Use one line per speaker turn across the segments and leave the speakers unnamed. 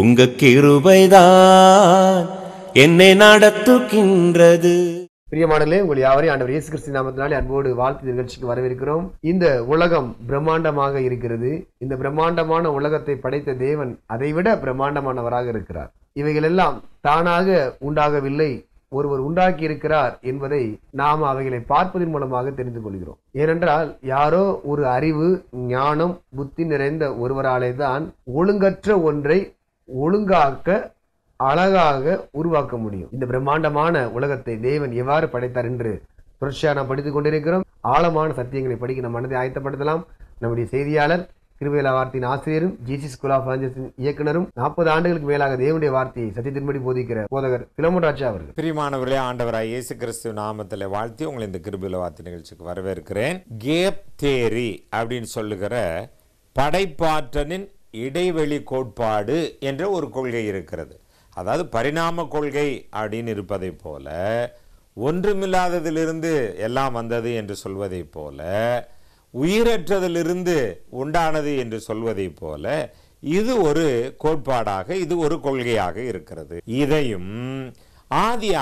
உங்க கிருபைதான்
என்னை நடத்துகின்றது பிரியமானே உங்கள் யாவரையும் ஆண்டவர் இயேசு கிறிஸ்து நாமத்தினாலே அன்போடு வாழ்த்து நிகழ்ச்சிக்கு வரவேற்கிறோம் இந்த உலகம் பிரம்மாண்டமாக இருக்கிறது இந்த பிரம்மாண்டமான உலகத்தை படைத்த தேவன் அதைவிட பிரம்மாண்டமானவராக இருக்கிறார் இவைகள் எல்லாம் தானாக உண்டாகவில்லை ஒருவர் உண்டாக்கி இருக்கிறார் என்பதை நாம் அவைகளை பார்ப்பதன் மூலமாக தெரிந்து கொள்கிறோம் ஏனென்றால் யாரோ ஒரு அறிவு ஞானம் புத்தி நிறைந்த ஒருவராலே தான் ஒழுங்கற்ற ஒன்றை ஒழுங்காக்க அழகாக உருவாக்க முடியும் இந்த பிரம்மாண்டமான உலகத்தை தேவன் எவ்வாறு படைத்தார் என்று தொடர்ச்சியாக நாம் படித்துக் கொண்டிருக்கிறோம் ஆழமான சத்தியங்களை படிக்க நம் மனதை ஆயத்தப்படுத்தலாம் நம்முடைய செய்தியாளர் கிருபையில வார்த்தையின் ஆசிரியரும் ஜிசி ஸ்கூல் ஆஃப் இயக்குனரும் நாற்பது ஆண்டுகளுக்கு மேலாக தேவனுடைய வார்த்தையை சத்தியத்தின்படி போதிக்கிற போதகர் ராஜா அவர்கள்
பிரிமானவர்களே ஆண்டவராய் இயேசு கிறிஸ்துவ நாமத்தில் வாழ்த்தி உங்களை இந்த கிருபில வார்த்தை நிகழ்ச்சிக்கு வரவேற்கிறேன் கேப் தேரி அப்படின்னு சொல்லுகிற படைப்பாற்றனின் இடைவெளி கோட்பாடு என்ற ஒரு கொள்கை இருக்கிறது அதாவது பரிணாம கொள்கை அப்படின்னு இருப்பதை போல ஒன்றுமில்லாததிலிருந்து எல்லாம் வந்தது என்று சொல்வதைப் போல உயிரற்றதிலிருந்து உண்டானது என்று சொல்வதைப் போல இது ஒரு கோட்பாடாக இது ஒரு கொள்கையாக இருக்கிறது இதையும்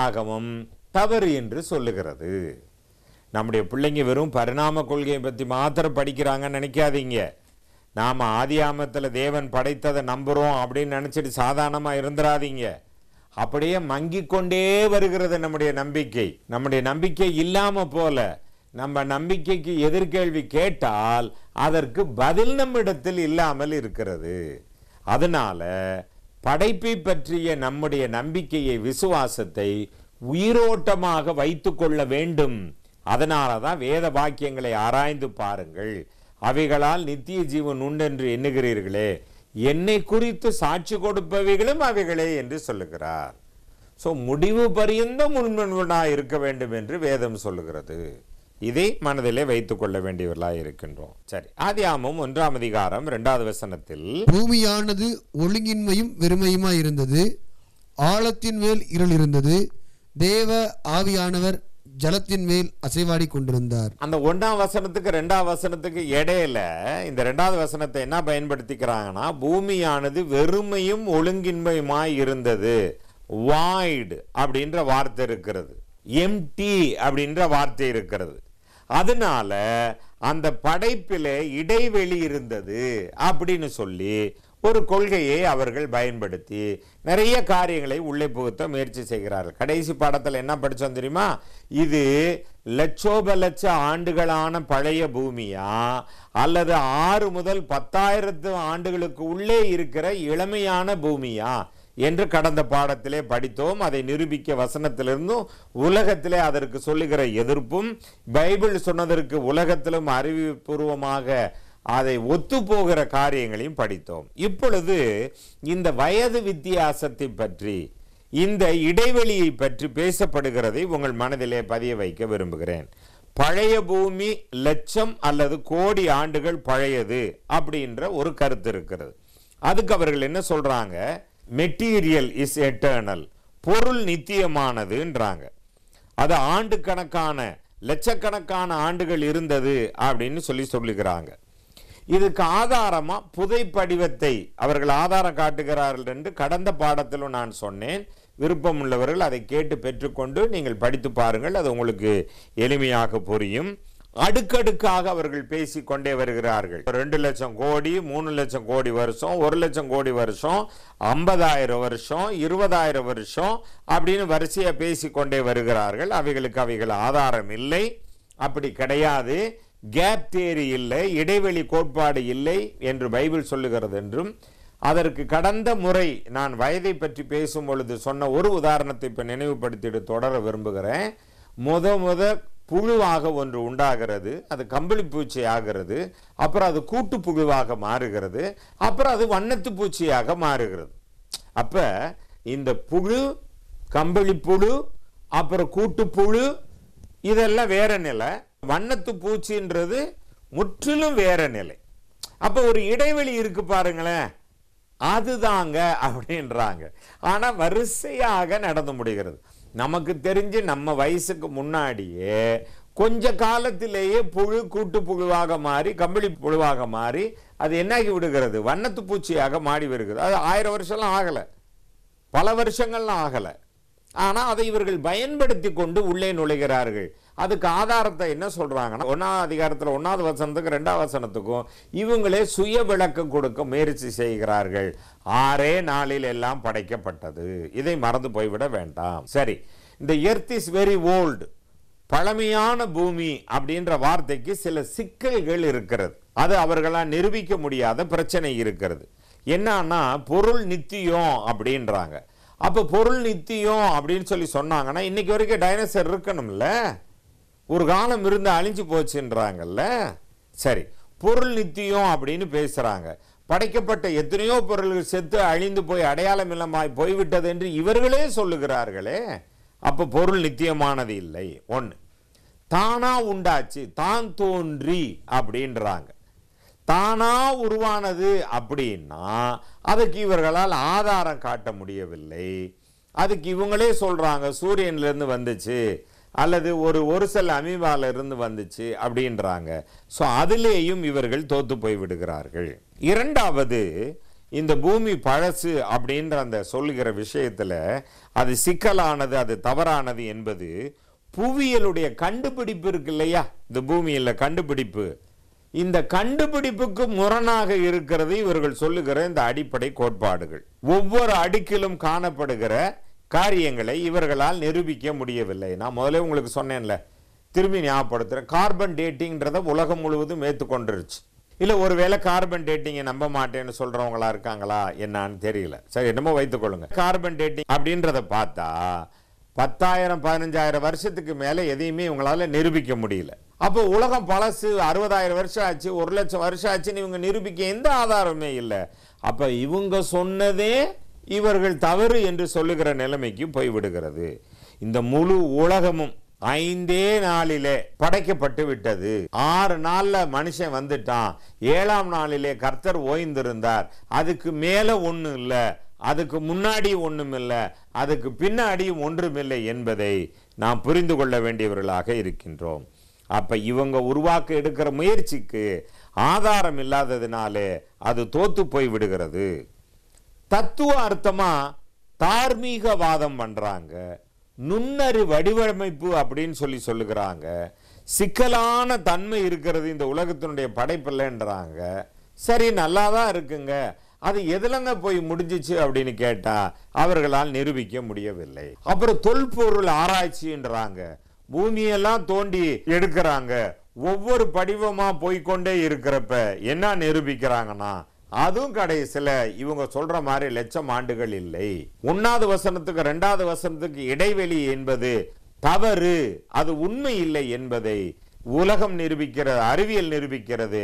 ஆகமும் தவறு என்று சொல்லுகிறது நம்முடைய பிள்ளைங்க வெறும் பரிணாம கொள்கையை பற்றி மாத்திரம் படிக்கிறாங்கன்னு நினைக்காதீங்க நாம் ஆதியாமத்தில் தேவன் படைத்ததை நம்புகிறோம் அப்படின்னு நினச்சிட்டு சாதாரணமாக இருந்துடாதீங்க அப்படியே மங்கி கொண்டே வருகிறது நம்முடைய நம்பிக்கை நம்முடைய நம்பிக்கை இல்லாமல் போல நம்ம நம்பிக்கைக்கு எதிர்கேள்வி கேட்டால் அதற்கு பதில் நம்மிடத்தில் இல்லாமல் இருக்கிறது அதனால் படைப்பை பற்றிய நம்முடைய நம்பிக்கையை விசுவாசத்தை உயிரோட்டமாக வைத்து கொள்ள வேண்டும் அதனால தான் வேத வாக்கியங்களை ஆராய்ந்து பாருங்கள் அவைகளால் நித்திய ஜீவன் உண்டென்று எண்ணுகிறீர்களே என்னை குறித்து சாட்சி கொடுப்பவைகளும் அவைகளே என்று சொல்லுகிறார் ஸோ முடிவு பரியந்தம் உண்மன்வனாக இருக்க வேண்டும் என்று வேதம் சொல்லுகிறது இதை மனதிலே வைத்துக் கொள்ள வேண்டியவர்களாக இருக்கின்றோம் சரி ஆமும் ஒன்றாம் அதிகாரம் இரண்டாவது வசனத்தில்
பூமியானது ஒழுங்கின்மையும் வெறுமையுமாய் இருந்தது ஆழத்தின் மேல் இருள் இருந்தது தேவ ஆவியானவர் ஜலத்தின் மேல் அசைவாடி கொண்டிருந்தார்
அந்த ஒன்றாம் வசனத்துக்கு ரெண்டாம் வசனத்துக்கு இடையில இந்த ரெண்டாவது வசனத்தை என்ன பயன்படுத்திக்கிறாங்கன்னா பூமியானது வெறுமையும் ஒழுங்கின்மையுமாய் இருந்தது வாய்டு அப்படின்ற வார்த்தை இருக்கிறது எம்டி அப்படின்ற வார்த்தை இருக்கிறது அதனால அந்த படைப்பில் இடைவெளி இருந்தது அப்படின்னு சொல்லி ஒரு கொள்கையை அவர்கள் பயன்படுத்தி நிறைய காரியங்களை உள்ளே புகுத்த முயற்சி செய்கிறார்கள் கடைசி பாடத்தில் என்ன படித்தோம் தெரியுமா இது லட்சோப லட்ச ஆண்டுகளான பழைய பூமியா அல்லது ஆறு முதல் பத்தாயிரத்து ஆண்டுகளுக்கு உள்ளே இருக்கிற இளமையான பூமியா என்று கடந்த பாடத்திலே படித்தோம் அதை நிரூபிக்க வசனத்திலிருந்தும் உலகத்திலே அதற்கு சொல்லுகிற எதிர்ப்பும் பைபிள் சொன்னதற்கு உலகத்திலும் அறிவுபூர்வமாக அதை ஒத்துப்போகிற காரியங்களையும் படித்தோம் இப்பொழுது இந்த வயது வித்தியாசத்தை பற்றி இந்த இடைவெளியை பற்றி பேசப்படுகிறதை உங்கள் மனதிலே பதிய வைக்க விரும்புகிறேன் பழைய பூமி லட்சம் அல்லது கோடி ஆண்டுகள் பழையது அப்படின்ற ஒரு கருத்து இருக்கிறது அதுக்கு அவர்கள் என்ன சொல்கிறாங்க மெட்டீரியல் இஸ் எட்டர்னல் பொருள் நித்தியமானதுன்றாங்க அது ஆண்டு கணக்கான லட்சக்கணக்கான ஆண்டுகள் இருந்தது அப்படின்னு சொல்லி சொல்லுகிறாங்க இதுக்கு ஆதாரமாக புதை படிவத்தை அவர்கள் ஆதாரம் காட்டுகிறார்கள் என்று கடந்த பாடத்திலும் நான் சொன்னேன் விருப்பம் உள்ளவர்கள் அதை கேட்டு பெற்றுக்கொண்டு நீங்கள் படித்து பாருங்கள் அது உங்களுக்கு எளிமையாக புரியும் அடுக்கடுக்காக அவர்கள் பேசி கொண்டே வருகிறார்கள் ரெண்டு லட்சம் கோடி மூணு லட்சம் கோடி வருஷம் ஒரு லட்சம் கோடி வருஷம் ஐம்பதாயிரம் வருஷம் இருபதாயிரம் வருஷம் அப்படின்னு வரிசையாக பேசிக்கொண்டே வருகிறார்கள் அவைகளுக்கு அவைகள் ஆதாரம் இல்லை அப்படி கிடையாது கேப் தேரி இல்லை இடைவெளி கோட்பாடு இல்லை என்று பைபிள் சொல்லுகிறது என்றும் அதற்கு கடந்த முறை நான் வயதை பற்றி பேசும் பொழுது சொன்ன ஒரு உதாரணத்தை இப்போ நினைவுபடுத்திட்டு தொடர விரும்புகிறேன் முத முத புழுவாக ஒன்று உண்டாகிறது அது கம்பளி பூச்சி ஆகிறது அப்புறம் அது கூட்டு புழுவாக மாறுகிறது அப்புறம் அது வண்ணத்து பூச்சியாக மாறுகிறது அப்போ இந்த புழு கம்பளி புழு அப்புறம் கூட்டுப்புழு இதெல்லாம் வேற நிலை வண்ணத்து பூச்சின்றது முற்றிலும் வேற நிலை அப்போ ஒரு இடைவெளி இருக்கு பாருங்களேன் அதுதாங்க அப்படின்றாங்க ஆனால் வரிசையாக நடந்து முடிகிறது நமக்கு தெரிஞ்சு நம்ம வயசுக்கு முன்னாடியே கொஞ்ச காலத்திலேயே புழு கூட்டு புழுவாக மாறி கம்பளி புழுவாக மாறி அது என்னாகி விடுகிறது வண்ணத்து பூச்சியாக மாடி வருகிறது அது ஆயிரம் வருஷம்லாம் ஆகலை பல வருஷங்கள்லாம் ஆகலை ஆனால் அதை இவர்கள் பயன்படுத்தி கொண்டு உள்ளே நுழைகிறார்கள் அதுக்கு ஆதாரத்தை என்ன சொல்கிறாங்கன்னா ஒன்றாவது அதிகாரத்தில் ஒன்றாவது வசனத்துக்கு ரெண்டாவது வசனத்துக்கும் இவங்களே சுய விளக்கம் கொடுக்க முயற்சி செய்கிறார்கள் ஆறே நாளில் எல்லாம் படைக்கப்பட்டது இதை மறந்து போய்விட வேண்டாம் சரி இந்த எர்த் இஸ் வெரி ஓல்டு பழமையான பூமி அப்படின்ற வார்த்தைக்கு சில சிக்கல்கள் இருக்கிறது அது அவர்களால் நிரூபிக்க முடியாத பிரச்சனை இருக்கிறது என்னன்னா பொருள் நித்தியம் அப்படின்றாங்க அப்போ பொருள் நித்தியம் அப்படின்னு சொல்லி சொன்னாங்கன்னா இன்னைக்கு வரைக்கும் டைனோசர் இருக்கணும்ல ஒரு காலம் இருந்து அழிஞ்சு போச்சுன்றாங்கல்ல சரி பொருள் நித்தியம் அப்படின்னு பேசுகிறாங்க படைக்கப்பட்ட எத்தனையோ பொருள்கள் செத்து அழிந்து போய் அடையாளம் இல்லமாய் போய்விட்டது என்று இவர்களே சொல்லுகிறார்களே அப்போ பொருள் நித்தியமானது இல்லை ஒன்று தானாக உண்டாச்சு தான் தோன்றி அப்படின்றாங்க தானாக உருவானது அப்படின்னா அதுக்கு இவர்களால் ஆதாரம் காட்ட முடியவில்லை அதுக்கு இவங்களே சொல்கிறாங்க சூரியன்லேருந்து வந்துச்சு அல்லது ஒரு ஒரு சில அமீபால இருந்து வந்துச்சு அப்படின்றாங்க ஸோ அதிலேயும் இவர்கள் தோத்து போய் விடுகிறார்கள் இரண்டாவது இந்த பூமி பழசு அப்படின்ற அந்த சொல்லுகிற விஷயத்தில் அது சிக்கலானது அது தவறானது என்பது புவியலுடைய கண்டுபிடிப்பு இருக்கு இல்லையா இந்த பூமியில் கண்டுபிடிப்பு இந்த கண்டுபிடிப்புக்கு முரணாக இருக்கிறது இவர்கள் சொல்லுகிற இந்த அடிப்படை கோட்பாடுகள் ஒவ்வொரு அடுக்கிலும் காணப்படுகிற காரியங்களை இவர்களால் நிரூபிக்க முடியவில்லை நான் முதல்ல உங்களுக்கு சொன்னேன்ல திரும்பி ஞாபகப்படுத்துகிறேன் கார்பன் டேட்டிங்கிறத உலகம் முழுவதும் ஏற்றுக்கொண்டுருச்சு இல்லை ஒருவேளை கார்பன் டேட்டிங்கை நம்ப மாட்டேன்னு சொல்கிறவங்களா இருக்காங்களா என்னான்னு தெரியல சரி என்னமோ வைத்துக்கொள்ளுங்க கார்பன் டேட்டிங் அப்படின்றத பார்த்தா பத்தாயிரம் பதினஞ்சாயிரம் வருஷத்துக்கு மேலே எதையுமே இவங்களால நிரூபிக்க முடியல அப்போ உலகம் பழசு அறுபதாயிரம் வருஷம் ஆச்சு ஒரு லட்சம் வருஷம் ஆச்சுன்னு இவங்க நிரூபிக்க எந்த ஆதாரமே இல்லை அப்போ இவங்க சொன்னதே இவர்கள் தவறு என்று சொல்லுகிற நிலைமைக்கு போய்விடுகிறது இந்த முழு உலகமும் ஐந்தே நாளிலே படைக்கப்பட்டு விட்டது ஆறு நாளில் மனுஷன் வந்துட்டான் ஏழாம் நாளிலே கர்த்தர் ஓய்ந்திருந்தார் அதுக்கு மேலே ஒன்றும் இல்லை அதுக்கு முன்னாடி ஒன்றும் இல்லை அதுக்கு பின்னாடியும் ஒன்றுமில்லை என்பதை நாம் புரிந்து கொள்ள வேண்டியவர்களாக இருக்கின்றோம் அப்போ இவங்க உருவாக்க எடுக்கிற முயற்சிக்கு ஆதாரம் இல்லாததினாலே அது தோத்து போய் விடுகிறது தத்துவ அர்த்தமாக தார்மீகவாதம் பண்ணுறாங்க நுண்ணறு வடிவமைப்பு அப்படின்னு சொல்லி சொல்லுகிறாங்க சிக்கலான தன்மை இருக்கிறது இந்த உலகத்தினுடைய படைப்பில்லைன்றாங்க சரி நல்லா தான் இருக்குங்க அது எதுலங்க போய் முடிஞ்சிச்சு அப்படின்னு கேட்டால் அவர்களால் நிரூபிக்க முடியவில்லை அப்புறம் தொல்பொருள் ஆராய்ச்சின்றாங்க பூமியெல்லாம் தோண்டி எடுக்கிறாங்க ஒவ்வொரு படிவமாக போய்கொண்டே இருக்கிறப்ப என்ன நிரூபிக்கிறாங்கன்னா அதுவும் கடைசியில் இவங்க சொல்ற மாதிரி லட்சம் ஆண்டுகள் இல்லை ஒன்னாவது வசனத்துக்கு ரெண்டாவது வசனத்துக்கு இடைவெளி என்பது தவறு அது உண்மை இல்லை என்பதை உலகம் நிரூபிக்கிறது அறிவியல் நிரூபிக்கிறது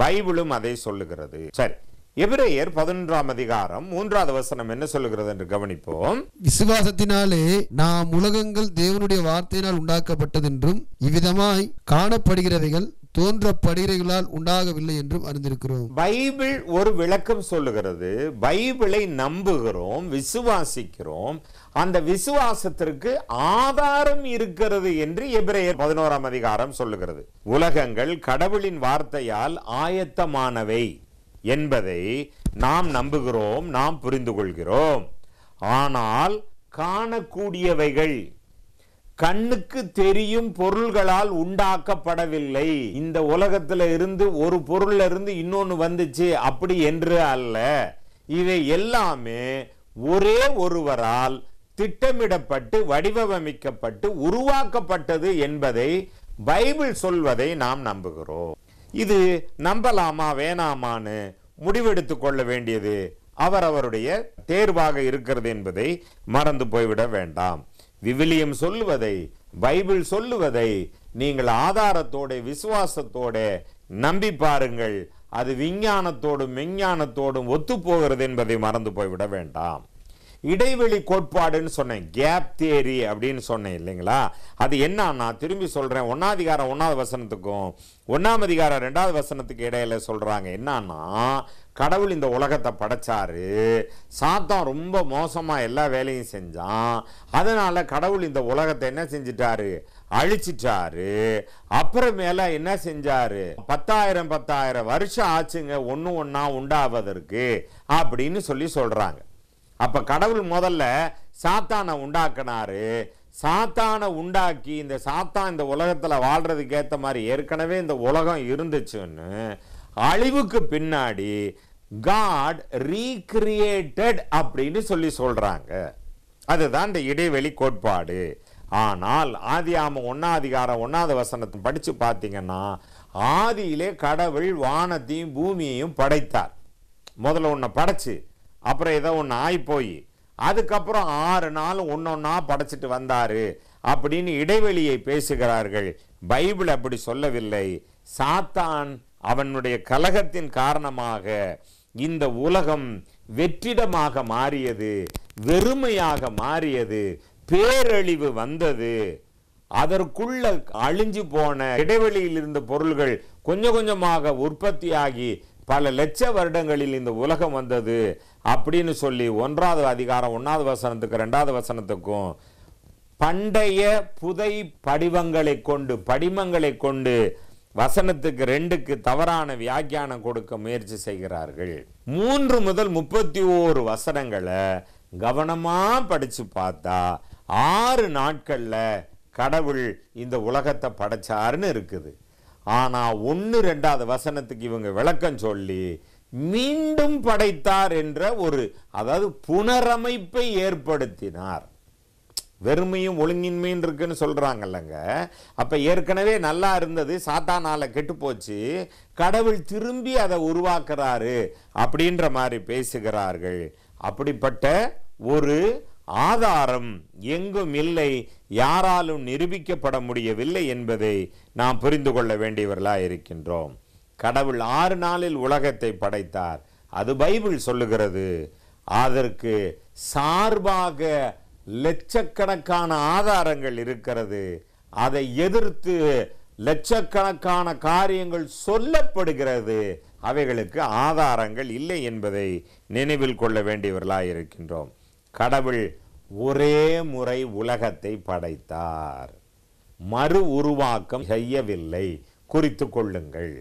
பைபிளும் அதை சொல்லுகிறது சரி எபிரேயர் பதினொன்றாம் அதிகாரம் மூன்றாவது வசனம் என்ன சொல்லுகிறது என்று கவனிப்போம்
விசுவாசத்தினாலே நாம் உலகங்கள் தேவனுடைய வார்த்தையினால் உண்டாக்கப்பட்டது என்றும் இவ்விதமாய் காணப்படுகிறவைகள் தோன்ற படிகளால் உண்டாகவில்லை என்றும் அறிந்திருக்கிறோம் பைபிள்
ஒரு விளக்கம் சொல்லுகிறது பைபிளை நம்புகிறோம் விசுவாசிக்கிறோம் அந்த விசுவாசத்திற்கு ஆதாரம் இருக்கிறது என்று எபிரேயர் பதினோராம் அதிகாரம் சொல்லுகிறது உலகங்கள் கடவுளின் வார்த்தையால் ஆயத்தமானவை என்பதை நாம் நம்புகிறோம் நாம் புரிந்து கொள்கிறோம் ஆனால் காணக்கூடியவைகள் கண்ணுக்கு தெரியும் பொருள்களால் உண்டாக்கப்படவில்லை இந்த உலகத்துல இருந்து ஒரு பொருள்ல இருந்து இன்னொன்னு வந்துச்சு அப்படி என்று அல்ல இவை எல்லாமே ஒரே ஒருவரால் திட்டமிடப்பட்டு வடிவமைக்கப்பட்டு உருவாக்கப்பட்டது என்பதை பைபிள் சொல்வதை நாம் நம்புகிறோம் இது நம்பலாமா வேணாமான்னு முடிவெடுத்து கொள்ள வேண்டியது அவர் அவருடைய தேர்வாக இருக்கிறது என்பதை மறந்து போய்விட வேண்டாம் விவிலியம் சொல்லுவதை பைபிள் சொல்லுவதை நீங்கள் ஆதாரத்தோட விசுவாசத்தோட நம்பி பாருங்கள் அது விஞ்ஞானத்தோடும் மெஞ்ஞானத்தோடும் ஒத்துப்போகிறது என்பதை மறந்து போய்விட வேண்டாம் இடைவெளி கோட்பாடுன்னு சொன்னேன் கேப் தேரி அப்படின்னு சொன்னேன் இல்லைங்களா அது என்னன்னா திரும்பி சொல்கிறேன் ஒன்னாதிகாரம் ஒன்றாவது வசனத்துக்கும் ஒன்றாம் அதிகாரம் ரெண்டாவது வசனத்துக்கு இடையில சொல்கிறாங்க என்னன்னா கடவுள் இந்த உலகத்தை படைச்சாரு சாத்தான் ரொம்ப மோசமாக எல்லா வேலையும் செஞ்சான் அதனால் கடவுள் இந்த உலகத்தை என்ன செஞ்சிட்டாரு அழிச்சிட்டாரு அப்புறமேல என்ன செஞ்சாரு பத்தாயிரம் பத்தாயிரம் வருஷம் ஆச்சுங்க ஒன்று ஒன்றா உண்டாவதற்கு அப்படின்னு சொல்லி சொல்கிறாங்க அப்போ கடவுள் முதல்ல சாத்தானை உண்டாக்குனாரு சாத்தானை உண்டாக்கி இந்த சாத்தான் இந்த உலகத்தில் வாழ்கிறதுக்கு ஏற்ற மாதிரி ஏற்கனவே இந்த உலகம் இருந்துச்சுன்னு அழிவுக்கு பின்னாடி காட் ரீக்ரியேட்டட் அப்படின்னு சொல்லி சொல்கிறாங்க அதுதான் இந்த இடைவெளி கோட்பாடு ஆனால் ஆதி ஆம ஒன்னாதிகாரம் ஒன்றாவது வசனத்தை படித்து பார்த்தீங்கன்னா ஆதியிலே கடவுள் வானத்தையும் பூமியையும் படைத்தார் முதல்ல ஒன்னை படைச்சு அப்புறம் ஏதோ ஒன்று ஆகிப்போய் அதுக்கப்புறம் ஆறு நாள் ஒன்று ஒன்றா படைச்சிட்டு வந்தார் அப்படின்னு இடைவெளியை பேசுகிறார்கள் பைபிள் அப்படி சொல்லவில்லை சாத்தான் அவனுடைய கலகத்தின் காரணமாக இந்த உலகம் வெற்றிடமாக மாறியது வெறுமையாக மாறியது பேரழிவு வந்தது அதற்குள்ள அழிஞ்சு போன இடைவெளியில் இருந்த பொருள்கள் கொஞ்சம் கொஞ்சமாக உற்பத்தியாகி பல லட்ச வருடங்களில் இந்த உலகம் வந்தது அப்படின்னு சொல்லி ஒன்றாவது அதிகாரம் ஒன்றாவது வசனத்துக்கு ரெண்டாவது வசனத்துக்கும் பண்டைய புதை படிவங்களை கொண்டு படிமங்களை கொண்டு வசனத்துக்கு ரெண்டுக்கு தவறான வியாக்கியானம் கொடுக்க முயற்சி செய்கிறார்கள் மூன்று முதல் முப்பத்தி ஓரு வசனங்களை கவனமாக படிச்சு பார்த்தா ஆறு நாட்களில் கடவுள் இந்த உலகத்தை படைச்சாருன்னு இருக்குது ஆனால் ஒன்று ரெண்டாவது வசனத்துக்கு இவங்க விளக்கம் சொல்லி மீண்டும் படைத்தார் என்ற ஒரு அதாவது புனரமைப்பை ஏற்படுத்தினார் வெறுமையும் ஒழுங்கின்மையும் இருக்குன்னு சொல்கிறாங்கல்லங்க அப்போ ஏற்கனவே நல்லா இருந்தது கெட்டு கெட்டுப்போச்சு கடவுள் திரும்பி அதை உருவாக்குறாரு அப்படின்ற மாதிரி பேசுகிறார்கள் அப்படிப்பட்ட ஒரு ஆதாரம் எங்கும் இல்லை யாராலும் நிரூபிக்கப்பட முடியவில்லை என்பதை நாம் புரிந்து கொள்ள வேண்டியவர்களாக இருக்கின்றோம் கடவுள் ஆறு நாளில் உலகத்தை படைத்தார் அது பைபிள் சொல்லுகிறது அதற்கு சார்பாக லட்சக்கணக்கான ஆதாரங்கள் இருக்கிறது அதை எதிர்த்து லட்சக்கணக்கான காரியங்கள் சொல்லப்படுகிறது அவைகளுக்கு ஆதாரங்கள் இல்லை என்பதை நினைவில் கொள்ள வேண்டியவர்களாக இருக்கின்றோம் கடவுள் ஒரே முறை உலகத்தை படைத்தார் மறு உருவாக்கம் செய்யவில்லை குறித்து கொள்ளுங்கள்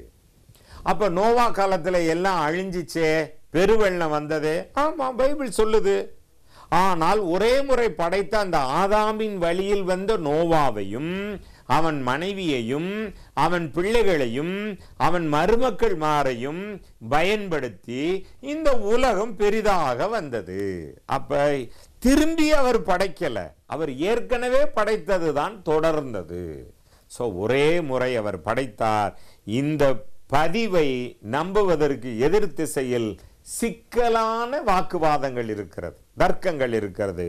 அப்போ நோவா காலத்தில் எல்லாம் அழிஞ்சிச்சே பெருவெள்ளம் வந்ததே ஆமாம் பைபிள் சொல்லுது ஆனால் ஒரே முறை படைத்த அந்த ஆதாமின் வழியில் வந்த நோவாவையும் அவன் மனைவியையும் அவன் பிள்ளைகளையும் அவன் மருமக்கள் மாறையும் பயன்படுத்தி இந்த உலகம் பெரிதாக வந்தது அப்ப திரும்பி அவர் படைக்கல அவர் ஏற்கனவே படைத்தது தான் தொடர்ந்தது ஸோ ஒரே முறை அவர் படைத்தார் இந்த பதிவை நம்புவதற்கு எதிர்த்திசையில் சிக்கலான வாக்குவாதங்கள் இருக்கிறது தர்க்கங்கள் இருக்கிறது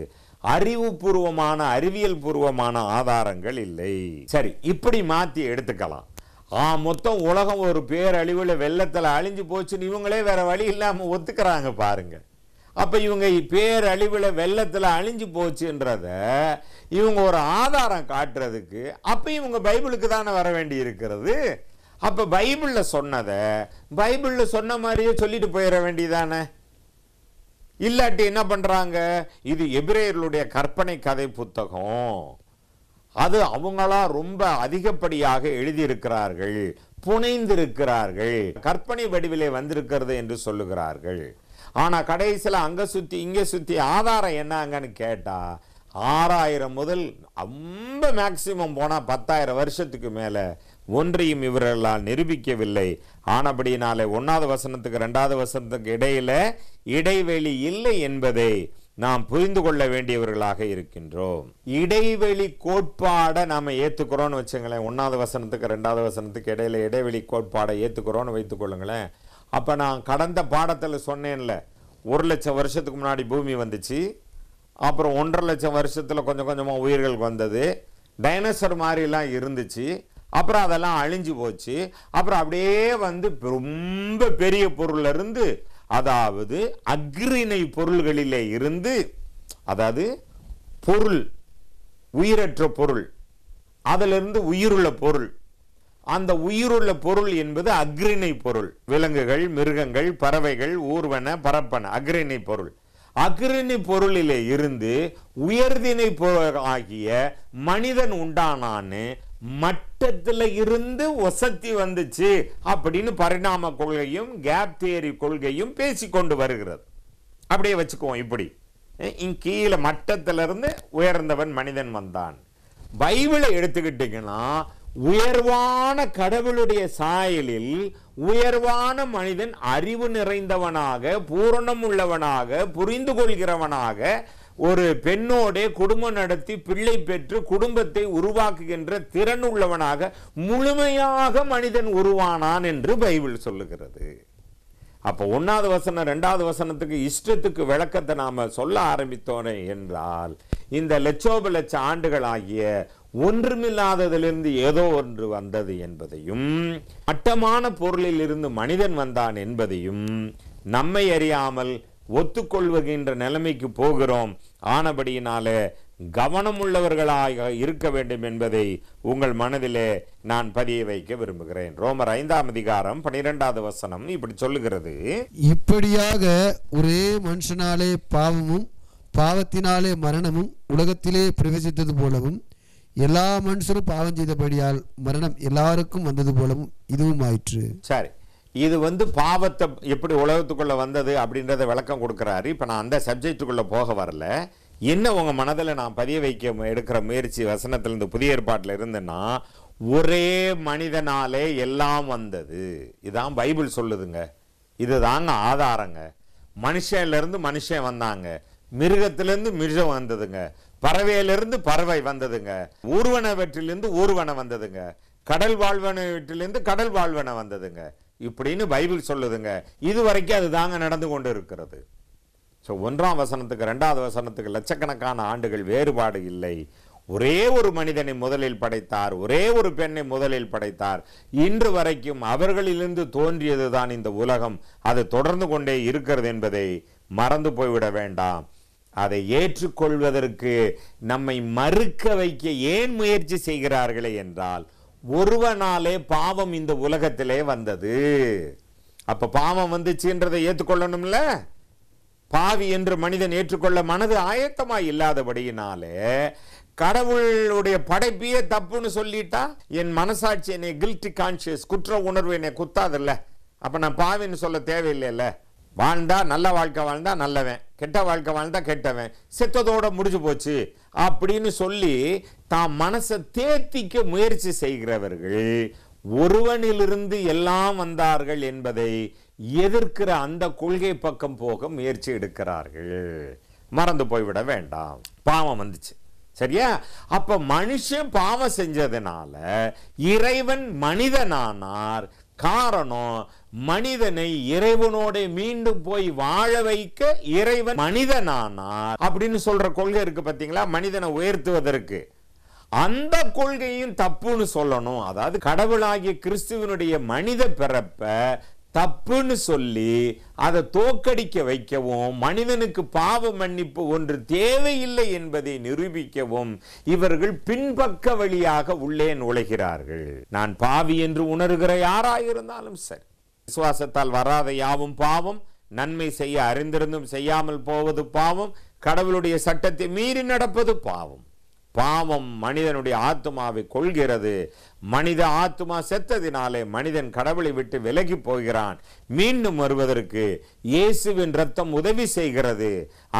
அறிவுபூர்வமான அறிவியல் பூர்வமான ஆதாரங்கள் இல்லை சரி இப்படி மாற்றி எடுத்துக்கலாம் ஆ மொத்தம் உலகம் ஒரு பேரழிவில் வெள்ளத்தில் அழிஞ்சு போச்சுன்னு இவங்களே வேற வழி இல்லாமல் ஒத்துக்கிறாங்க பாருங்க அப்போ இவங்க பேரழிவில் வெள்ளத்தில் அழிஞ்சு போச்சுன்றத இவங்க ஒரு ஆதாரம் காட்டுறதுக்கு அப்போ இவங்க பைபிளுக்கு தானே வர வேண்டி இருக்கிறது அப்போ பைபிளில் சொன்னதை பைபிளில் சொன்ன மாதிரியே சொல்லிட்டு போயிட வேண்டியதானே இல்லாட்டி என்ன பண்ணுறாங்க இது எபிரேயர்களுடைய கற்பனை கதை புத்தகம் அது அவங்களா ரொம்ப அதிகப்படியாக எழுதியிருக்கிறார்கள் புனைந்திருக்கிறார்கள் கற்பனை வடிவிலே வந்திருக்கிறது என்று சொல்லுகிறார்கள் ஆனால் கடைசியில் அங்கே சுற்றி இங்கே சுற்றி ஆதாரம் என்னங்கன்னு கேட்டால் ஆறாயிரம் முதல் ரொம்ப மேக்சிமம் போனால் பத்தாயிரம் வருஷத்துக்கு மேலே ஒன்றையும் இவர்களால் நிரூபிக்கவில்லை ஆனபடியினாலே ஒன்றாவது வசனத்துக்கு ரெண்டாவது வசனத்துக்கு இடையில இடைவெளி இல்லை என்பதை நாம் புரிந்து கொள்ள வேண்டியவர்களாக இருக்கின்றோம் இடைவெளி கோட்பாடை நாம் ஏத்துக்கிறோம்னு வச்சுங்களேன் ஒன்றாவது வசனத்துக்கு ரெண்டாவது வசனத்துக்கு இடையில இடைவெளி கோட்பாடை வைத்துக் வைத்துக்கொள்ளுங்களேன் அப்போ நான் கடந்த பாடத்தில் சொன்னேன்ல ஒரு லட்சம் வருஷத்துக்கு முன்னாடி பூமி வந்துச்சு அப்புறம் ஒன்றரை லட்சம் வருஷத்தில் கொஞ்சம் கொஞ்சமாக உயிர்கள் வந்தது டைனோசர் மாதிரிலாம் இருந்துச்சு அப்புறம் அதெல்லாம் அழிஞ்சு போச்சு அப்புறம் அப்படியே வந்து ரொம்ப பெரிய பொருள்ல இருந்து அதாவது அக்ரிணை பொருள்களிலே இருந்து அதாவது பொருள் உயிரற்ற பொருள் அதிலிருந்து உயிருள்ள பொருள் அந்த உயிருள்ள பொருள் என்பது அக்ரிணை பொருள் விலங்குகள் மிருகங்கள் பறவைகள் ஊர்வன பரப்பன அக்ரிணை பொருள் அக்ரிணை பொருளிலே இருந்து உயர்தினை ஆகிய மனிதன் உண்டானான்னு மட்டத்தில் இருந்து வசதி வந்துச்சு அப்படின்னு பரிணாம கொள்கையும் கேப் தியரி கொள்கையும் கொண்டு வருகிறது அப்படியே வச்சுக்குவோம் இப்படி கீழே மட்டத்திலிருந்து உயர்ந்தவன் மனிதன் வந்தான் பைபிளை எடுத்துக்கிட்டிங்கன்னா உயர்வான கடவுளுடைய சாயலில் உயர்வான மனிதன் அறிவு நிறைந்தவனாக பூரணம் உள்ளவனாக புரிந்து கொள்கிறவனாக ஒரு பெண்ணோடே குடும்பம் நடத்தி பிள்ளை பெற்று குடும்பத்தை உருவாக்குகின்ற திறன் உள்ளவனாக முழுமையாக மனிதன் உருவானான் என்று பைபிள் சொல்லுகிறது அப்போ ஒன்றாவது வசனம் ரெண்டாவது வசனத்துக்கு இஷ்டத்துக்கு விளக்கத்தை நாம் சொல்ல ஆரம்பித்தோனே என்றால் இந்த லட்சோப லட்ச ஆண்டுகளாகிய ஒன்றுமில்லாததிலிருந்து ஏதோ ஒன்று வந்தது என்பதையும் மட்டமான பொருளில் இருந்து மனிதன் வந்தான் என்பதையும் நம்மை அறியாமல் ஒத்துக்கொள்வகின்ற நிலைமைக்கு போகிறோம் ஆனபடியினாலே கவனமுள்ளவர்களாக இருக்க வேண்டும் என்பதை உங்கள் மனதிலே நான் பதிய வைக்க விரும்புகிறேன் ரோமர் ஐந்தாம் அதிகாரம் பனிரெண்டாவது வசனம் இப்படி சொல்லுகிறது
இப்படியாக ஒரே மனுஷனாலே பாவமும் பாவத்தினாலே மரணமும் உலகத்திலே பிரவேசித்தது போலவும் எல்லா மனுஷரும் பாவம் செய்தபடியால் மரணம் எல்லாருக்கும் வந்தது போலவும் இதுவும் ஆயிற்று
சரி இது வந்து பாவத்தை எப்படி உலகத்துக்குள்ளே வந்தது அப்படின்றத விளக்கம் கொடுக்குறாரு இப்போ நான் அந்த சப்ஜெக்டுக்குள்ளே போக வரல என்ன உங்கள் மனதில் நான் பதிய வைக்க எடுக்கிற முயற்சி வசனத்துலேருந்து புதிய ஏற்பாட்டில் இருந்தேன்னா ஒரே மனிதனாலே எல்லாம் வந்தது இதான் பைபிள் சொல்லுதுங்க இது தாங்க ஆதாரங்க மனுஷன்லேருந்து மனுஷன் வந்தாங்க மிருகத்திலேருந்து மிருகம் வந்ததுங்க பறவையிலிருந்து பறவை வந்ததுங்க ஊர்வனவற்றிலிருந்து ஊர்வன வந்ததுங்க கடல் வாழ்வனவற்றிலிருந்து கடல் வாழ்வன வந்ததுங்க இப்படின்னு பைபிள் சொல்லுதுங்க இது வரைக்கும் அது தாங்க நடந்து கொண்டு இருக்கிறது ஸோ ஒன்றாம் வசனத்துக்கு ரெண்டாவது வசனத்துக்கு லட்சக்கணக்கான ஆண்டுகள் வேறுபாடு இல்லை ஒரே ஒரு மனிதனை முதலில் படைத்தார் ஒரே ஒரு பெண்ணை முதலில் படைத்தார் இன்று வரைக்கும் அவர்களிலிருந்து தோன்றியது தான் இந்த உலகம் அது தொடர்ந்து கொண்டே இருக்கிறது என்பதை மறந்து போய்விட வேண்டாம் அதை ஏற்றுக்கொள்வதற்கு நம்மை மறுக்க வைக்க ஏன் முயற்சி செய்கிறார்களே என்றால் ஒருவனாலே பாவம் இந்த உலகத்திலே வந்தது அப்ப பாவம் வந்துச்சுன்றதை ஏற்றுக்கொள்ளணும்ல பாவி என்று மனிதன் ஏற்றுக்கொள்ள மனது ஆயத்தமாக இல்லாதபடியினாலே கடவுளுடைய படைப்பையே தப்புன்னு சொல்லிட்டா என் மனசாட்சி என்னை கில்ட்டி கான்சியஸ் குற்ற உணர்வு என்னை குத்தாதில்ல அப்போ நான் பாவின்னு சொல்ல தேவையில்லைல்ல வாழ்ந்தா நல்ல வாழ்க்கை வாழ்ந்தா நல்லவன் கெட்ட வாழ்க்கை வாழ்ந்தா கெட்டவன் செத்ததோட முடிஞ்சு போச்சு அப்படின்னு சொல்லி தான் மனசை தேர்த்திக்க முயற்சி செய்கிறவர்கள் ஒருவனிலிருந்து எல்லாம் வந்தார்கள் என்பதை எதிர்க்கிற அந்த கொள்கை பக்கம் போக முயற்சி எடுக்கிறார்கள் மறந்து போய்விட வேண்டாம் பாவம் வந்துச்சு சரியா அப்ப மனுஷன் பாவம் செஞ்சதுனால இறைவன் மனிதனானார் காரணம் மனிதனை இறைவனோட மீண்டும் போய் வாழ வைக்க இறைவன் மனிதனானார் அப்படின்னு சொல்ற கொள்கை இருக்கு பார்த்தீங்களா மனிதனை உயர்த்துவதற்கு அந்த கொள்கையும் தப்புன்னு சொல்லணும் அதாவது கடவுளாகிய கிறிஸ்துவனுடைய மனித பிறப்ப தப்புன்னு சொல்லி அதை தோக்கடிக்க வைக்கவும் மனிதனுக்கு பாவ மன்னிப்பு ஒன்று தேவையில்லை என்பதை நிரூபிக்கவும் இவர்கள் பின்பக்க வழியாக உள்ளே நுழைகிறார்கள் நான் பாவி என்று உணர்கிற யாராயிருந்தாலும் சரி விசுவாசத்தால் வராத யாவும் பாவம் நன்மை செய்ய அறிந்திருந்தும் செய்யாமல் போவது பாவம் கடவுளுடைய சட்டத்தை மீறி நடப்பது பாவம் பாவம் மனிதனுடைய ஆத்மாவை கொள்கிறது மனித ஆத்மா செத்ததினாலே மனிதன் கடவுளை விட்டு விலகி போகிறான் மீண்டும் வருவதற்கு இயேசுவின் ரத்தம் உதவி செய்கிறது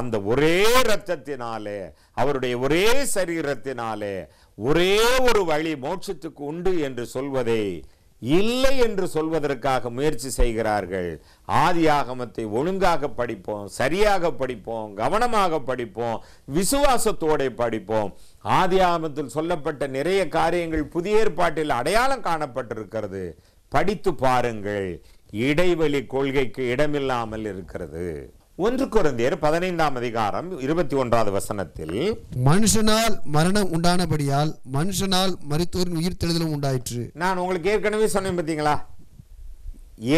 அந்த ஒரே ரத்தத்தினாலே அவருடைய ஒரே சரீரத்தினாலே ஒரே ஒரு வழி மோட்சத்துக்கு உண்டு என்று சொல்வதை இல்லை என்று சொல்வதற்காக முயற்சி செய்கிறார்கள் ஆதி ஆகமத்தை ஒழுங்காக படிப்போம் சரியாக படிப்போம் கவனமாக படிப்போம் விசுவாசத்தோட படிப்போம் ஆதி சொல்லப்பட்ட நிறைய காரியங்கள் புதிய ஏற்பாட்டில் அடையாளம் காணப்பட்டிருக்கிறது படித்து பாருங்கள் இடைவெளி கொள்கைக்கு இடமில்லாமல் இருக்கிறது ஒன்று குழந்தையர் பதினைந்தாம் அதிகாரம் இருபத்தி ஒன்றாவது வசனத்தில்
மனுஷனால் மரணம் உண்டானபடியால் மனுஷனால் மருத்துவரின் உயிர்த்தெழுதலும் உண்டாயிற்று
நான் உங்களுக்கு ஏற்கனவே சொன்னேன் பார்த்தீங்களா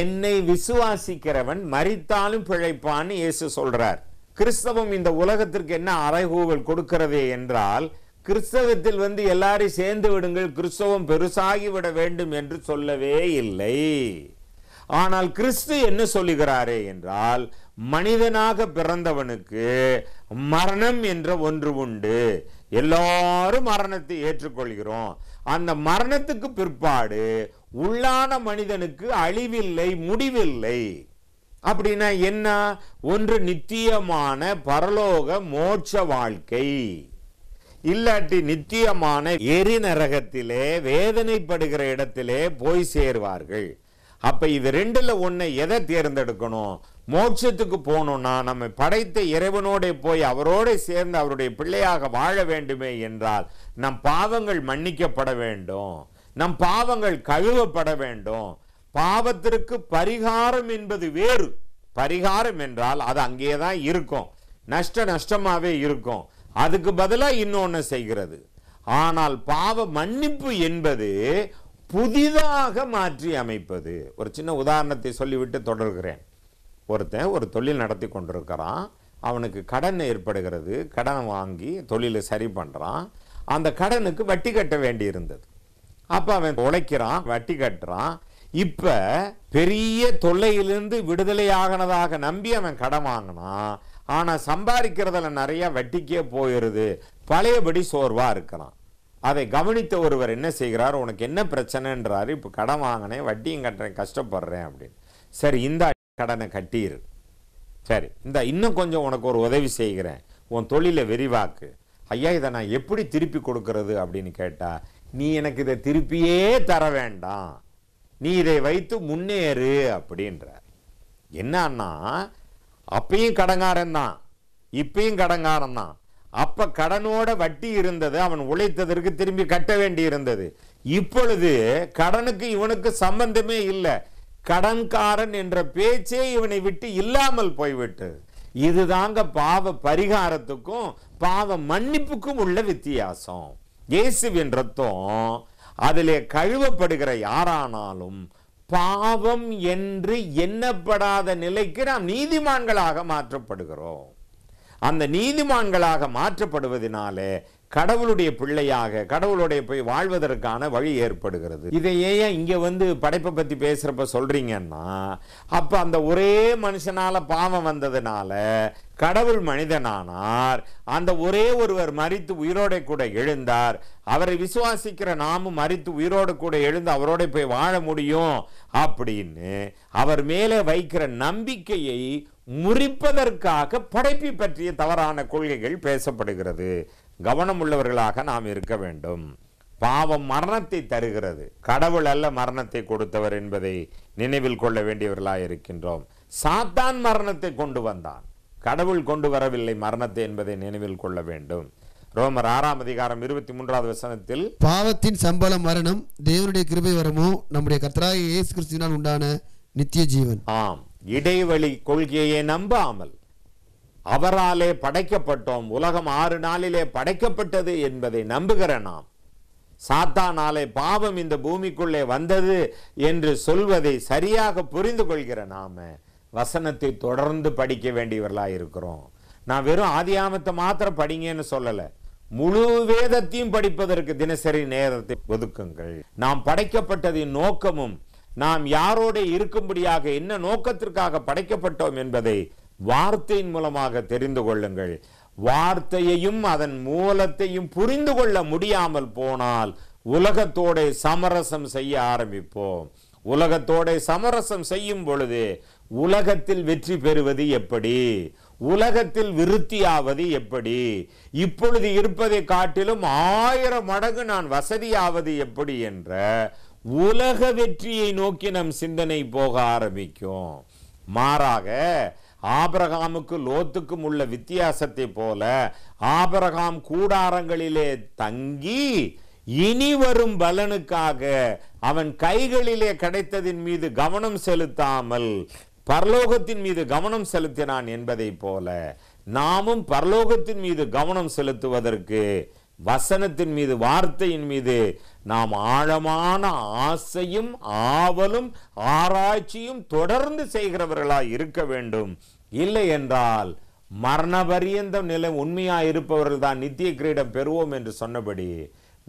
என்னை விசுவாசிக்கிறவன் மறித்தாலும் பிழைப்பான்னு இயேசு சொல்றார் கிறிஸ்தவம் இந்த உலகத்திற்கு என்ன அறைகூவல் கொடுக்கிறதே என்றால் கிறிஸ்தவத்தில் வந்து எல்லாரும் சேர்ந்து விடுங்கள் கிறிஸ்தவம் பெருசாகிவிட வேண்டும் என்று சொல்லவே இல்லை ஆனால் கிறிஸ்து என்ன சொல்லுகிறாரே என்றால் மனிதனாக பிறந்தவனுக்கு மரணம் என்ற ஒன்று உண்டு எல்லாரும் மரணத்தை ஏற்றுக்கொள்கிறோம் அந்த மரணத்துக்கு பிற்பாடு உள்ளான மனிதனுக்கு அழிவில்லை முடிவில்லை அப்படின்னா என்ன ஒன்று நித்தியமான பரலோக மோட்ச வாழ்க்கை இல்லாட்டி நித்தியமான எரிநரகத்திலே வேதனைப்படுகிற இடத்திலே போய் சேருவார்கள் அப்ப இது ரெண்டுல ஒன்று எதை தேர்ந்தெடுக்கணும் மோட்சத்துக்கு போகணும்னா நம்ம படைத்த இறைவனோட போய் அவரோட சேர்ந்து அவருடைய பிள்ளையாக வாழ வேண்டுமே என்றால் நம் பாவங்கள் மன்னிக்கப்பட வேண்டும் நம் பாவங்கள் கழுவப்பட வேண்டும் பாவத்திற்கு பரிகாரம் என்பது வேறு பரிகாரம் என்றால் அது அங்கேயே தான் இருக்கும் நஷ்ட நஷ்டமாகவே இருக்கும் அதுக்கு பதிலாக இன்னொன்று செய்கிறது ஆனால் பாவ மன்னிப்பு என்பது புதிதாக மாற்றி அமைப்பது ஒரு சின்ன உதாரணத்தை சொல்லிவிட்டு தொடர்கிறேன் ஒருத்தன் ஒரு தொழில் நடத்தி கொண்டிருக்கிறான் அவனுக்கு கடன் ஏற்படுகிறது கடன் வாங்கி தொழிலை சரி பண்ணுறான் அந்த கடனுக்கு வட்டி கட்ட வேண்டி இருந்தது அப்போ அவன் உழைக்கிறான் வட்டி கட்டுறான் இப்போ பெரிய தொல்லையிலிருந்து விடுதலை ஆகினதாக நம்பி அவன் கடன் வாங்கினான் ஆனால் சம்பாதிக்கிறதுல நிறையா வட்டிக்கே போயிடுது பழையபடி சோர்வாக இருக்கலாம் அதை கவனித்த ஒருவர் என்ன செய்கிறார் உனக்கு என்ன பிரச்சனைன்றாரு இப்போ கடன் வாங்கினேன் வட்டியும் கட்டுறேன் கஷ்டப்படுறேன் அப்படின்னு சரி இந்த கடனை கட்டிடு சரி இந்த இன்னும் கொஞ்சம் உனக்கு ஒரு உதவி செய்கிறேன் உன் தொழிலை விரிவாக்கு ஐயா இதை நான் எப்படி திருப்பி கொடுக்கறது அப்படின்னு கேட்டால் நீ எனக்கு இதை திருப்பியே தர வேண்டாம் நீ இதை வைத்து முன்னேறு அப்படின்றார் என்னன்னா அப்பையும் கடங்காரன் தான் இப்பயும் கடங்காரன் தான் அப்போ கடனோட வட்டி இருந்தது அவன் உழைத்ததற்கு திரும்பி கட்ட வேண்டி இருந்தது இப்பொழுது கடனுக்கு இவனுக்கு சம்பந்தமே இல்லை கடன்காரன் என்ற பேச்சே இவனை விட்டு இல்லாமல் போய்விட்டு இதுதாங்க பாவ பரிகாரத்துக்கும் பாவ மன்னிப்புக்கும் உள்ள வித்தியாசம் இயேசுவின் ரத்தம் அதிலே கழுவப்படுகிற யாரானாலும் பாவம் என்று எண்ணப்படாத நிலைக்கு நாம் நீதிமான்களாக மாற்றப்படுகிறோம் அந்த நீதிமான்களாக மாற்றப்படுவதனாலே கடவுளுடைய பிள்ளையாக கடவுளுடைய போய் வாழ்வதற்கான வழி ஏற்படுகிறது இதை ஏன் இங்கே வந்து படைப்பை பற்றி பேசுகிறப்ப சொல்கிறீங்கன்னா அப்போ அந்த ஒரே மனுஷனால் பாவம் வந்ததுனால கடவுள் மனிதனானார் அந்த ஒரே ஒருவர் மறித்து உயிரோட கூட எழுந்தார் அவரை விசுவாசிக்கிற நாமும் மறித்து உயிரோடு கூட எழுந்து அவரோட போய் வாழ முடியும் அப்படின்னு அவர் மேலே வைக்கிற நம்பிக்கையை முறிப்பதற்காக படைப்பை பற்றிய தவறான கொள்கைகள் பேசப்படுகிறது கவனம் உள்ளவர்களாக நாம் இருக்க வேண்டும் பாவம் மரணத்தை தருகிறது கடவுள் அல்ல மரணத்தை கொடுத்தவர் என்பதை நினைவில் கொள்ள வேண்டியவர்களாக இருக்கின்றோம் சாத்தான் மரணத்தை கொண்டு வந்தான் கடவுள் கொண்டு வரவில்லை மரணத்தை என்பதை நினைவில் கொள்ள வேண்டும் ரோமர் ஆறாம் அதிகாரம் இருபத்தி மூன்றாவது வசனத்தில்
பாவத்தின் சம்பள மரணம் தேவனுடைய கிருபை வரமோ நம்முடைய கர்த்தராக இயேசு கிறிஸ்துவினால் உண்டான நித்திய ஜீவன்
ஆம் இடைவெளி கொள்கையை நம்பாமல் அவராலே படைக்கப்பட்டோம் உலகம் ஆறு நாளிலே படைக்கப்பட்டது என்பதை நம்புகிற நாம் சாத்தானாலே பாவம் இந்த பூமிக்குள்ளே வந்தது என்று சொல்வதை சரியாக புரிந்து கொள்கிற நாம வசனத்தை தொடர்ந்து படிக்க வேண்டியவர்களாக இருக்கிறோம் நான் வெறும் ஆதியாமத்தை மாத்திரம் படிங்கன்னு சொல்லலை முழு வேதத்தையும் படிப்பதற்கு தினசரி நேரத்தை ஒதுக்குங்கள் நாம் படைக்கப்பட்டதின் நோக்கமும் நாம் யாரோட இருக்கும்படியாக என்ன நோக்கத்திற்காக படைக்கப்பட்டோம் என்பதை வார்த்தையின் மூலமாக தெரிந்து கொள்ளுங்கள் வார்த்தையையும் அதன் மூலத்தையும் புரிந்து கொள்ள முடியாமல் போனால் உலகத்தோட சமரசம் செய்ய ஆரம்பிப்போம் உலகத்தோட சமரசம் செய்யும் பொழுது உலகத்தில் வெற்றி பெறுவது எப்படி உலகத்தில் விருத்தியாவது எப்படி இப்பொழுது இருப்பதை காட்டிலும் ஆயிரம் மடங்கு நான் வசதியாவது எப்படி என்ற உலக வெற்றியை நோக்கி நம் சிந்தனை போக ஆரம்பிக்கும் மாறாக ஆபரகாமுக்கு லோத்துக்கும் உள்ள வித்தியாசத்தை போல ஆபரகாம் கூடாரங்களிலே தங்கி இனி வரும் பலனுக்காக அவன் கைகளிலே கிடைத்ததின் மீது கவனம் செலுத்தாமல் பரலோகத்தின் மீது கவனம் செலுத்தினான் என்பதைப் போல நாமும் பரலோகத்தின் மீது கவனம் செலுத்துவதற்கு வசனத்தின் மீது வார்த்தையின் மீது நாம் ஆழமான ஆசையும் ஆவலும் ஆராய்ச்சியும் தொடர்ந்து செய்கிறவர்களாக இருக்க வேண்டும் இல்லை என்றால் மரண நிலை உண்மையாக இருப்பவர்கள் தான் நித்திய கிரீடம் பெறுவோம் என்று சொன்னபடி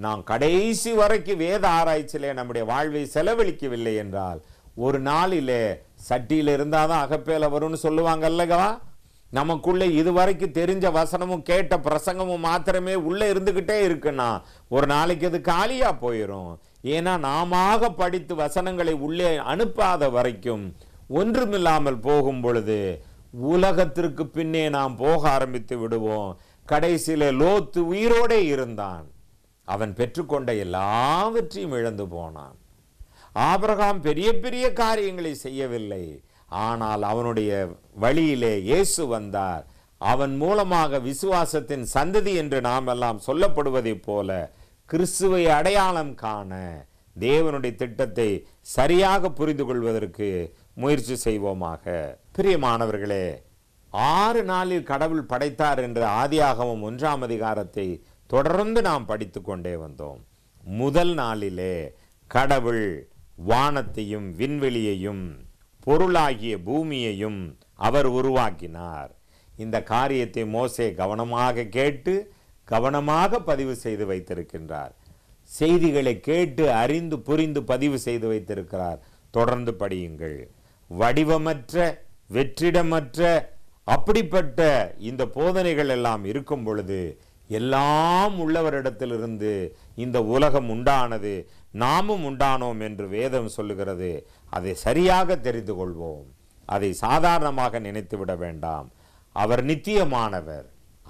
நாம் கடைசி வரைக்கும் வேத ஆராய்ச்சியிலே நம்முடைய வாழ்வை செலவழிக்கவில்லை என்றால் ஒரு நாளிலே சட்டியில் இருந்தால் தான் அகப்பேல வரும்னு அல்லகவா நமக்குள்ளே இதுவரைக்கு தெரிஞ்ச வசனமும் கேட்ட பிரசங்கமும் மாத்திரமே உள்ளே இருந்துக்கிட்டே இருக்குன்னா ஒரு நாளைக்கு அது காலியாக போயிடும் ஏன்னா நாம படித்து வசனங்களை உள்ளே அனுப்பாத வரைக்கும் ஒன்றுமில்லாமல் போகும் பொழுது உலகத்திற்கு பின்னே நாம் போக ஆரம்பித்து விடுவோம் கடைசியில் லோத்து உயிரோடே இருந்தான் அவன் பெற்றுக்கொண்ட எல்லாவற்றையும் இழந்து போனான் ஆபிரகாம் பெரிய பெரிய காரியங்களை செய்யவில்லை ஆனால் அவனுடைய வழியிலே இயேசு வந்தார் அவன் மூலமாக விசுவாசத்தின் சந்ததி என்று நாம் எல்லாம் சொல்லப்படுவதைப் போல கிறிஸ்துவை அடையாளம் காண தேவனுடைய திட்டத்தை சரியாக புரிந்து கொள்வதற்கு முயற்சி செய்வோமாக பிரியமானவர்களே ஆறு நாளில் கடவுள் படைத்தார் என்ற ஆதியாகவும் ஒன்றாம் அதிகாரத்தை தொடர்ந்து நாம் படித்து கொண்டே வந்தோம் முதல் நாளிலே கடவுள் வானத்தையும் விண்வெளியையும் பொருளாகிய பூமியையும் அவர் உருவாக்கினார் இந்த காரியத்தை மோசே கவனமாக கேட்டு கவனமாக பதிவு செய்து வைத்திருக்கின்றார் செய்திகளை கேட்டு அறிந்து புரிந்து பதிவு செய்து வைத்திருக்கிறார் தொடர்ந்து படியுங்கள் வடிவமற்ற வெற்றிடமற்ற அப்படிப்பட்ட இந்த போதனைகள் எல்லாம் இருக்கும் பொழுது எல்லாம் உள்ளவரிடத்திலிருந்து இந்த உலகம் உண்டானது நாமும் உண்டானோம் என்று வேதம் சொல்லுகிறது அதை சரியாக தெரிந்து கொள்வோம் அதை சாதாரணமாக நினைத்துவிட வேண்டாம் அவர் நித்தியமானவர்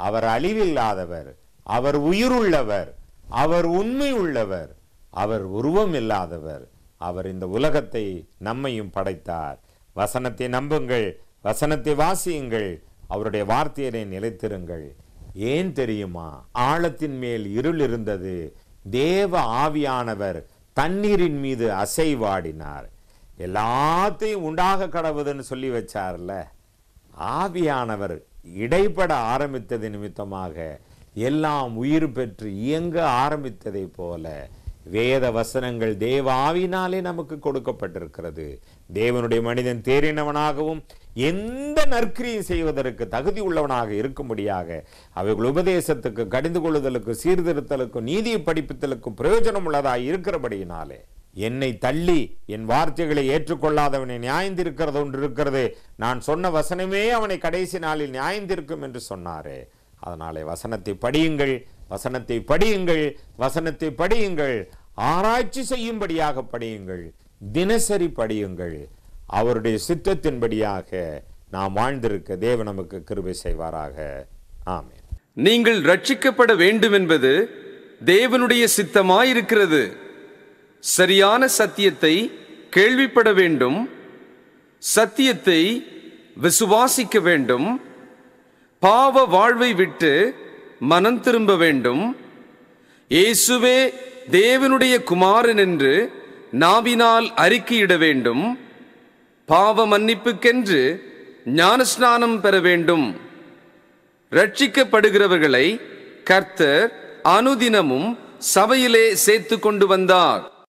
அவர் அழிவில்லாதவர் அவர் உயிருள்ளவர் அவர் உண்மை உள்ளவர் அவர் உருவம் இல்லாதவர் அவர் இந்த உலகத்தை நம்மையும் படைத்தார் வசனத்தை நம்புங்கள் வசனத்தை வாசியுங்கள் அவருடைய வார்த்தையினை நிலைத்திருங்கள் ஏன் தெரியுமா ஆழத்தின் மேல் இருள் இருந்தது தேவ ஆவியானவர் தண்ணீரின் மீது அசைவாடினார் எல்லாத்தையும் உண்டாக கடவுதுன்னு சொல்லி வச்சார்ல ஆவியானவர் இடைப்பட ஆரம்பித்தது நிமித்தமாக எல்லாம் உயிர் பெற்று இயங்க ஆரம்பித்ததை போல வேத வசனங்கள் தேவாவினாலே நமக்கு கொடுக்கப்பட்டிருக்கிறது தேவனுடைய மனிதன் தேறினவனாகவும் எந்த நற்கிரியை செய்வதற்கு தகுதி உள்ளவனாக இருக்கும்படியாக அவைகள் உபதேசத்துக்கு கடிந்து கொள்ளுதலுக்கு சீர்திருத்தலுக்கும் நீதியை படிப்பித்தலுக்கும் பிரயோஜனம் உள்ளதாக இருக்கிறபடியினாலே என்னை தள்ளி என் வார்த்தைகளை ஏற்றுக்கொள்ளாதவனை நியாயந்திருக்கிறது ஒன்று இருக்கிறது நான் சொன்ன வசனமே அவனை கடைசி நாளில் நியாயந்திருக்கும் என்று சொன்னாரே அதனாலே வசனத்தை படியுங்கள் வசனத்தை படியுங்கள் வசனத்தை படியுங்கள் ஆராய்ச்சி செய்யும்படியாக படியுங்கள் தினசரி படியுங்கள் அவருடைய சித்தத்தின்படியாக நாம் வாழ்ந்திருக்க தேவ நமக்கு கிருபை செய்வாராக ஆமே நீங்கள் ரட்சிக்கப்பட வேண்டும் என்பது தேவனுடைய சித்தமாயிருக்கிறது சரியான சத்தியத்தை கேள்விப்பட வேண்டும் சத்தியத்தை விசுவாசிக்க வேண்டும் பாவ வாழ்வை விட்டு மனம் திரும்ப வேண்டும்
இயேசுவே தேவனுடைய குமாரன் என்று நாவினால் அறிக்கையிட வேண்டும் பாவ மன்னிப்புக்கென்று ஞானஸ்நானம் பெற வேண்டும் ரட்சிக்கப்படுகிறவர்களை கர்த்தர்
அனுதினமும் சபையிலே சேர்த்து கொண்டு வந்தார்